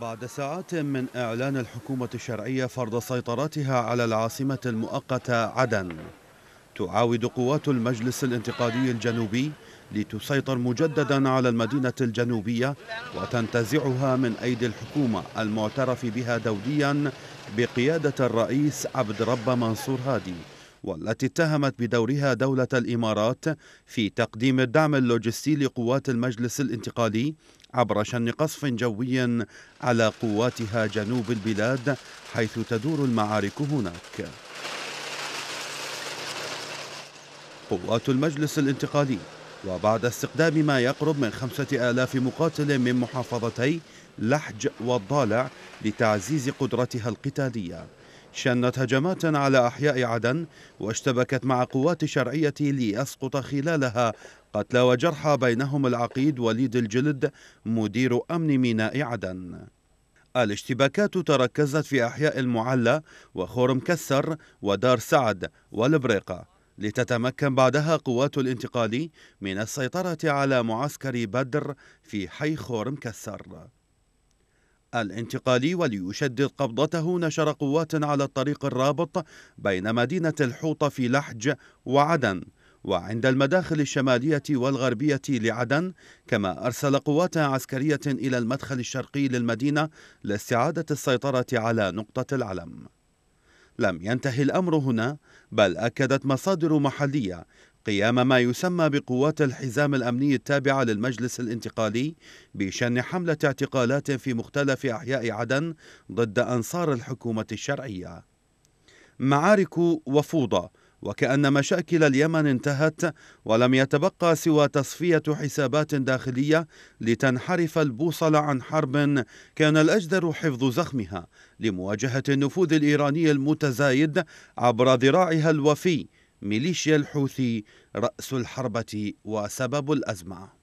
بعد ساعات من إعلان الحكومة الشرعية فرض سيطرتها على العاصمة المؤقتة عدن تعاود قوات المجلس الانتقادي الجنوبي لتسيطر مجددا على المدينة الجنوبية وتنتزعها من أيدي الحكومة المعترف بها دوليا بقيادة الرئيس عبد رب منصور هادي والتي اتهمت بدورها دولة الإمارات في تقديم الدعم اللوجستي لقوات المجلس الانتقالي عبر شن قصف جوي على قواتها جنوب البلاد حيث تدور المعارك هناك قوات المجلس الانتقالي وبعد استقدام ما يقرب من خمسة آلاف مقاتل من محافظتي لحج والضالع لتعزيز قدرتها القتاليه شنت هجمات على أحياء عدن واشتبكت مع قوات شرعية ليسقط خلالها قتلى وجرحى بينهم العقيد وليد الجلد مدير أمن ميناء عدن الاشتباكات تركزت في أحياء المعلى وخور مكسر ودار سعد والبريقة لتتمكن بعدها قوات الانتقالي من السيطرة على معسكر بدر في حي خور مكسر الانتقالي وليشدد قبضته نشر قوات على الطريق الرابط بين مدينة الحوطة في لحج وعدن وعند المداخل الشمالية والغربية لعدن كما أرسل قوات عسكرية إلى المدخل الشرقي للمدينة لاستعادة السيطرة على نقطة العلم لم ينتهي الأمر هنا بل أكدت مصادر محلية قيام ما يسمى بقوات الحزام الأمني التابعة للمجلس الانتقالي بشن حملة اعتقالات في مختلف أحياء عدن ضد أنصار الحكومة الشرعية معارك وفوضى وكأن مشاكل اليمن انتهت ولم يتبقى سوى تصفية حسابات داخلية لتنحرف البوصلة عن حرب كان الأجدر حفظ زخمها لمواجهة النفوذ الإيراني المتزايد عبر ذراعها الوفي ميليشيا الحوثي رأس الحربة وسبب الأزمة